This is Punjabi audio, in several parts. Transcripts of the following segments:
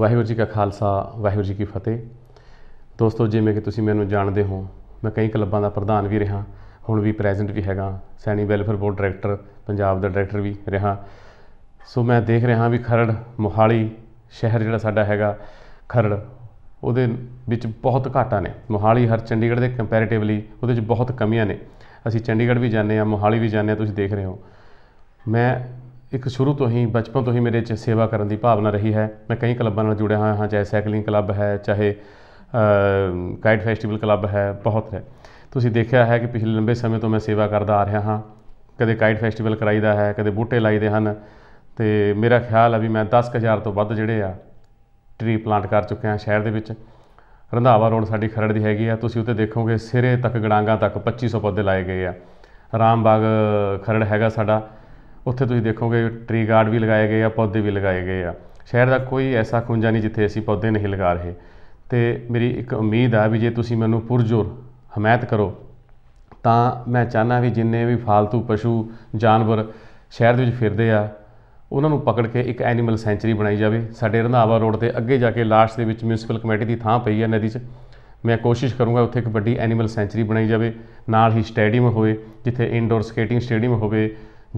ਵਾਹਿਗੁਰੂ ਜੀ ਕਾ ਖਾਲਸਾ ਵਾਹਿਗੁਰੂ ਜੀ ਕੀ ਫਤਿਹ ਦੋਸਤੋ ਜਿਵੇਂ ਕਿ ਤੁਸੀਂ ਮੈਨੂੰ ਜਾਣਦੇ ਹੋ ਮੈਂ ਕਈ ਕਲੱਬਾਂ ਦਾ ਪ੍ਰਧਾਨ ਵੀ ਰਿਹਾ ਹੁਣ ਵੀ ਪ੍ਰੈਜ਼ੈਂਟ ਵੀ ਹੈਗਾ Saini welfare board director Punjab ਦਾ ਡਾਇਰੈਕਟਰ ਵੀ ਰਿਹਾ ਸੋ ਮੈਂ ਦੇਖ ਰਿਹਾ ਵੀ ਖਰੜ ਮੁਹਾਲੀ ਸ਼ਹਿਰ ਜਿਹੜਾ ਸਾਡਾ ਹੈਗਾ ਖਰੜ ਉਹਦੇ ਵਿੱਚ ਬਹੁਤ ਘਾਟਾਂ ਨੇ ਮੁਹਾਲੀ ਹਰ ਚੰਡੀਗੜ੍ਹ ਦੇ ਕੰਪੈਰੀਟਿਵਲੀ ਉਹਦੇ ਵਿੱਚ ਬਹੁਤ ਕਮੀਆਂ ਨੇ ਅਸੀਂ ਚੰਡੀਗੜ੍ਹ ਵੀ ਜਾਂਦੇ ਆ ਮੁਹਾਲੀ ਵੀ ਜਾਂਦੇ ਆ ਤੁਸੀਂ ਦੇਖ ਰਹੇ ਹੋ ਮੈਂ ਇੱਕ ਸ਼ੁਰੂ ਤੋਂ ਹੀ ਬਚਪਨ ਤੋਂ ਹੀ ਮੇਰੇ 'ਚ ਸੇਵਾ ਕਰਨ ਦੀ ਭਾਵਨਾ ਰਹੀ ਹੈ ਮੈਂ ਕਈ ਕਲੱਬਾਂ ਨਾਲ ਜੁੜਿਆ ਹੋਇਆ ਹਾਂ ਚਾਹੇ ਸਾਈਕਲਿੰਗ ਕਲੱਬ ਹੈ ਚਾਹੇ ਕਾਈਟ ਫੈਸਟੀਵਲ ਕਲੱਬ ਹੈ ਬਹੁਤ ਹੈ ਤੁਸੀਂ ਦੇਖਿਆ ਹੈ ਕਿ ਪਿਛਲੇ ਲੰਬੇ ਸਮੇਂ ਤੋਂ ਮੈਂ ਸੇਵਾ ਕਰਦਾ ਆ ਰਿਹਾ ਹਾਂ ਕਦੇ ਕਾਈਟ ਫੈਸਟੀਵਲ ਕਰਾਈਦਾ ਹੈ ਕਦੇ ਬੂਟੇ ਲਾਈਦੇ ਹਨ ਤੇ ਮੇਰਾ ਖਿਆਲ ਆ ਵੀ ਮੈਂ 10000 ਤੋਂ ਵੱਧ ਜਿਹੜੇ ਆ ਟ੍ਰੀ ਪਲਾਂਟ ਕਰ ਚੁੱਕਿਆ ਸ਼ਹਿਰ ਦੇ ਵਿੱਚ ਰੰਧਾਵਾ ਰੋਡ ਸਾਡੀ ਖਰੜ ਦੀ ਹੈਗੀ ਆ ਤੁਸੀਂ ਉੱਤੇ ਦੇਖੋਗੇ ਸਿਰੇ ਤੱਕ ਗੜਾਂਗਾ ਤੱਕ 2500 ਪੌਦੇ ਲਾਏ ਗਏ ਆ ਰਾਮਬਾਗ ਖਰੜ ਹੈਗਾ ਸਾਡਾ ਉੱਥੇ ਤੁਸੀਂ ਦੇਖੋਗੇ ਟ੍ਰੀ ਗਾਰਡ ਵੀ ਲਗਾਏ ਗਏ ਆ ਪੌਦੇ ਵੀ ਲਗਾਏ ਗਏ ਆ ਸ਼ਹਿਰ ਦਾ ਕੋਈ ਐਸਾ ਖੁੰਝਾ ਨਹੀਂ ਜਿੱਥੇ ਅਸੀਂ ਪੌਦੇ ਨਹੀਂ ਲਗਾ ਰਹੇ ਤੇ ਮੇਰੀ ਇੱਕ ਉਮੀਦ ਆ ਵੀ ਜੇ ਤੁਸੀਂ ਮੈਨੂੰ ਪੁਰਜੋਰ ਹਮਾਇਤ ਕਰੋ ਤਾਂ ਮੈਂ ਚਾਹਨਾ ਵੀ ਜਿੰਨੇ ਵੀ ਫਾਲਤੂ ਪਸ਼ੂ ਜਾਨਵਰ ਸ਼ਹਿਰ ਦੇ ਵਿੱਚ ਫਿਰਦੇ ਆ ਉਹਨਾਂ ਨੂੰ ਪਕੜ ਕੇ ਇੱਕ ਐਨੀਮਲ ਸੈਂਚਰੀ ਬਣਾਈ ਜਾਵੇ ਸਾਡੇ ਰੰਧਾਵਾ ਰੋਡ ਤੇ ਅੱਗੇ ਜਾ ਕੇ ਲਾਸਟ ਦੇ ਵਿੱਚ ਮਿਊਨਿਸਪਲ ਕਮੇਟੀ ਦੀ ਥਾਂ ਪਈ ਹੈ ਨਦੀ 'ਚ ਮੈਂ ਕੋਸ਼ਿਸ਼ ਕਰੂੰਗਾ ਉੱਥੇ ਇੱਕ ਵੱਡੀ ਐਨੀਮਲ ਸੈਂਚਰੀ ਬਣਾਈ ਜਾਵੇ ਨਾਲ ਹੀ ਸਟੇਡੀਅਮ ਹੋਵੇ ਜਿੱਥੇ ਇਨਡੋਰ ਸਕੇਟਿੰਗ ਸਟੇਡੀਅਮ ਹੋਵੇ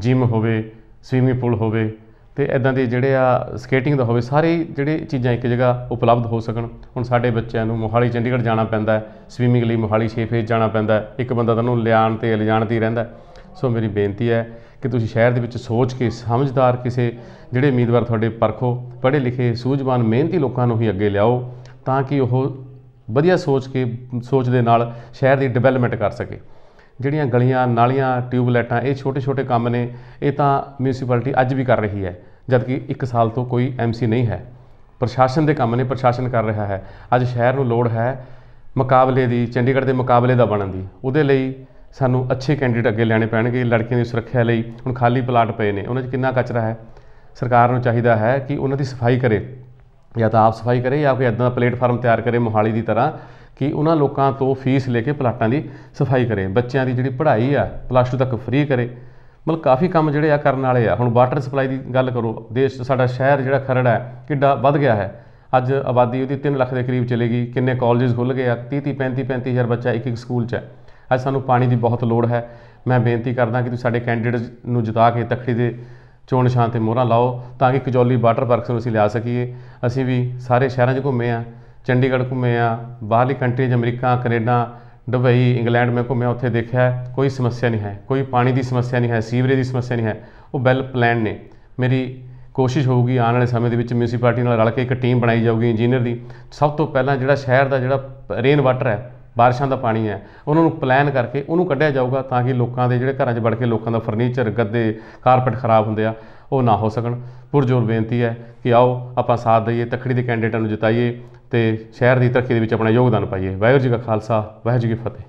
ਜਿਮ ਹੋਵੇ ਸਵੀਮਿੰਗ ਪੂਲ ਹੋਵੇ ਤੇ ਐਦਾਂ ਦੇ ਜਿਹੜੇ ਆ ਸਕੇਟਿੰਗ ਦਾ ਹੋਵੇ ਸਾਰੇ ਜਿਹੜੇ ਚੀਜ਼ਾਂ ਇੱਕ ਜਗ੍ਹਾ ਉਪਲਬਧ ਹੋ ਸਕਣ ਹੁਣ ਸਾਡੇ ਬੱਚਿਆਂ ਨੂੰ ਮੋਹਾਲੀ ਚੰਡੀਗੜ੍ਹ ਜਾਣਾ ਪੈਂਦਾ ਸਵੀਮਿੰਗ ਲਈ ਮੋਹਾਲੀ 6 ਫੇਜ਼ ਜਾਣਾ ਪੈਂਦਾ ਇੱਕ ਬੰਦਾ ਤੁਹਾਨੂੰ ਲਿਆਣ ਤੇ ਲਿਜਾਣ ਤੇ ਰਹਿੰਦਾ ਸੋ ਮੇਰੀ ਬੇਨਤੀ ਹੈ ਕਿ ਤੁਸੀਂ ਸ਼ਹਿਰ ਦੇ ਵਿੱਚ ਸੋਚ ਕੇ ਸਮਝਦਾਰ ਕਿਸੇ ਜਿਹੜੇ ਉਮੀਦਵਾਰ ਤੁਹਾਡੇ ਪਰਖੋ ਪੜ੍ਹੇ ਲਿਖੇ ਸੂਝਵਾਨ ਮਿਹਨਤੀ ਲੋਕਾਂ ਨੂੰ ਹੀ ਅੱਗੇ ਲਿਆਓ ਤਾਂ ਕਿ ਉਹ ਵਧੀਆ ਸੋਚ ਕੇ ਸੋਚ ਦੇ ਨਾਲ ਸ਼ਹਿਰ ਦੀ ਡਿਵੈਲਪਮੈਂਟ ਕਰ ਸਕੇ ਜਿਹੜੀਆਂ ਗਲੀਆਂ ਨਾਲੀਆਂ ਟਿਊਬ ਲਾਈਟਾਂ ਇਹ ਛੋਟੇ-ਛੋਟੇ ਕੰਮ ਨੇ ਇਹ ਤਾਂ ਮਿਊਨਿਸਪੈਲਿਟੀ ਅੱਜ ਵੀ ਕਰ ਰਹੀ ਹੈ ਜਦਕਿ 1 ਸਾਲ ਤੋਂ ਕੋਈ ਐਮਸੀ ਨਹੀਂ ਹੈ ਪ੍ਰਸ਼ਾਸਨ ਦੇ ਕੰਮ ਨੇ ਪ੍ਰਸ਼ਾਸਨ ਕਰ ਰਿਹਾ ਹੈ ਅੱਜ ਸ਼ਹਿਰ ਨੂੰ ਲੋੜ ਹੈ ਮੁਕਾਬਲੇ ਦੀ ਚੰਡੀਗੜ੍ਹ ਦੇ ਮੁਕਾਬਲੇ ਦਾ ਬਣਨ ਦੀ ਉਹਦੇ ਲਈ ਸਾਨੂੰ ਅੱਛੇ ਕੈਂਡੀਡੇਟ ਅੱਗੇ ਲੈਣੇ ਪੈਣਗੇ ਲੜਕੀਆਂ ਦੀ ਸੁਰੱਖਿਆ ਲਈ ਹੁਣ ਖਾਲੀ ਪਲਾਟ ਪਏ ਨੇ ਉਹਨਾਂ 'ਚ ਕਿੰਨਾ ਕਚਰਾ ਹੈ ਸਰਕਾਰ ਨੂੰ ਚਾਹੀਦਾ ਹੈ ਕਿ ਉਹਨਾਂ ਦੀ ਸਫਾਈ ਕਰੇ ਜਾਂ ਤਾਂ ਆਪ ਸਫਾਈ ਕਰੇ ਜਾਂ ਕੋਈ ਇਦਾਂ ਦਾ ਪਲੇਟਫਾਰਮ ਤਿਆਰ ਕਰੇ ਮੋਹਾਲੀ ਦੀ ਤਰ੍ਹਾਂ ਕਿ ਉਹਨਾਂ ਲੋਕਾਂ ਤੋਂ ਫੀਸ ਲੈ ਕੇ ਪਲਾਟਾਂ ਦੀ ਸਫਾਈ ਕਰੇ ਬੱਚਿਆਂ ਦੀ ਜਿਹੜੀ ਪੜ੍ਹਾਈ ਆ ਪਲੱਸ 2 ਤੱਕ ਫ੍ਰੀ ਕਰੇ ਮਤਲਬ ਕਾਫੀ ਕੰਮ ਜਿਹੜੇ ਆ ਕਰਨ ਵਾਲੇ ਆ ਹੁਣ ਵਾਟਰ ਸਪਲਾਈ ਦੀ ਗੱਲ ਕਰੋ ਦੇਸ਼ ਸਾਡਾ ਸ਼ਹਿਰ ਜਿਹੜਾ ਖਰੜਾ ਹੈ ਕਿੱਡਾ ਵੱਧ ਗਿਆ ਹੈ ਅੱਜ ਆਬਾਦੀ ਉਹਦੀ 3 ਲੱਖ ਦੇ ਕਰੀਬ ਚਲੇ ਗਈ ਕਿੰਨੇ ਕਾਲਜਸ ਖੁੱਲ ਗਏ ਆ 30 30 35 35000 ਬੱਚਾ ਇੱਕ ਇੱਕ ਸਕੂਲ 'ਚ ਹੈ ਅੱਜ ਸਾਨੂੰ ਪਾਣੀ ਦੀ ਬਹੁਤ ਲੋੜ ਹੈ ਮੈਂ ਬੇਨਤੀ ਕਰਦਾ ਕਿ ਤੁਸੀਂ ਸਾਡੇ ਕੈਂਡੀਡੇਟਸ ਨੂੰ ਜਿਤਾ ਕੇ ਤਖੜੀ ਦੇ ਚੋਣ ਸ਼ਾਂਤੇ ਤੇ ਮੋਹਰਾਂ ਲਾਓ ਤਾਂ ਕਿ ਕਜੌਲੀ ਵਾਟਰ ਪਾਰਕਸ ਨੂੰ ਅਸੀਂ ਲਿਆ ਸਕੀਏ ਅਸੀਂ ਵੀ ਸਾਰੇ ਸ਼ਹਿਰਾਂ 'ਚ ਘੁੰਮੇ ਆ ਚੰਡੀਗੜ੍ਹ ਘੁੰਮੇ ਆ ਬਾਹਰਲੀ ਕੰਟਰੀ ਜ ਅਮਰੀਕਾ ਕੈਨੇਡਾ ਦੁਬਈ ਇੰਗਲੈਂਡ ਮੈਂ ਘੁੰਮਿਆ ਉੱਥੇ ਦੇਖਿਆ ਕੋਈ ਸਮੱਸਿਆ ਨਹੀਂ ਹੈ ਕੋਈ ਪਾਣੀ ਦੀ ਸਮੱਸਿਆ ਨਹੀਂ ਹੈ ਸੀਵਰੇਜ ਦੀ ਸਮੱਸਿਆ ਨਹੀਂ ਹੈ ਉਹ ਬੈਲ ਪਲਾਨ ਨੇ ਮੇਰੀ ਕੋਸ਼ਿਸ਼ ਹੋਊਗੀ ਆਉਣ ਵਾਲੇ ਸਮੇਂ ਦੇ ਵਿੱਚ ਮਿਊਨਿਸਪੈਲਿਟੀ ਨਾਲ ਰਲ ਕੇ ਇੱਕ ਟੀਮ ਬਣਾਈ ਜਾਊਗੀ ਇੰਜੀਨੀਅਰ ਦੀ ਸਭ ਤੋਂ ਪਹਿਲਾਂ ਜਿਹੜਾ ਸ਼ਹਿਰ ਦਾ ਜਿਹੜਾ ਰੇਨ ਵਾਟਰ ਹੈ ਬਾਰਿਸ਼ਾਂ ਦਾ ਪਾਣੀ ਹੈ ਉਹਨਾਂ ਨੂੰ ਪਲਾਨ ਕਰਕੇ ਉਹਨੂੰ ਕੱਢਿਆ ਜਾਊਗਾ ਤਾਂ ਕਿ ਲੋਕਾਂ ਦੇ ਜਿਹੜੇ ਘਰਾਂ 'ਚ ਵੜ ਕੇ ਲੋਕਾਂ ਦਾ ਫਰਨੀਚਰ ਗੱਦੇ ਕਾਰਪਟ ਖਰਾਬ ਹੁੰਦੇ ਆ ਉਹ ਨਾ ਹੋ ਸਕਣ ਪੁਰਜੋਰ ਬੇਨਤੀ ਹੈ ਕਿ ਆਓ ਆਪਾਂ ਸਾਥ ਦਈਏ ਤਖੜੀ ਦੇ ਕੈਂਡੀਡੇਟਾਂ ਨੂੰ ਜਿਤਾਈਏ ਤੇ ਸ਼ਹਿਰ ਦੀ ਤਰੱਕੀ ਦੇ ਵਿੱਚ ਆਪਣਾ ਯੋਗਦਾਨ ਪਾਈਏ ਵਾਹਿਗੁਰੂ ਜੀ ਕਾ ਖਾਲਸਾ ਵਾਹਿਗੁਰੂ ਜੀ ਕੀ ਫਤਿਹ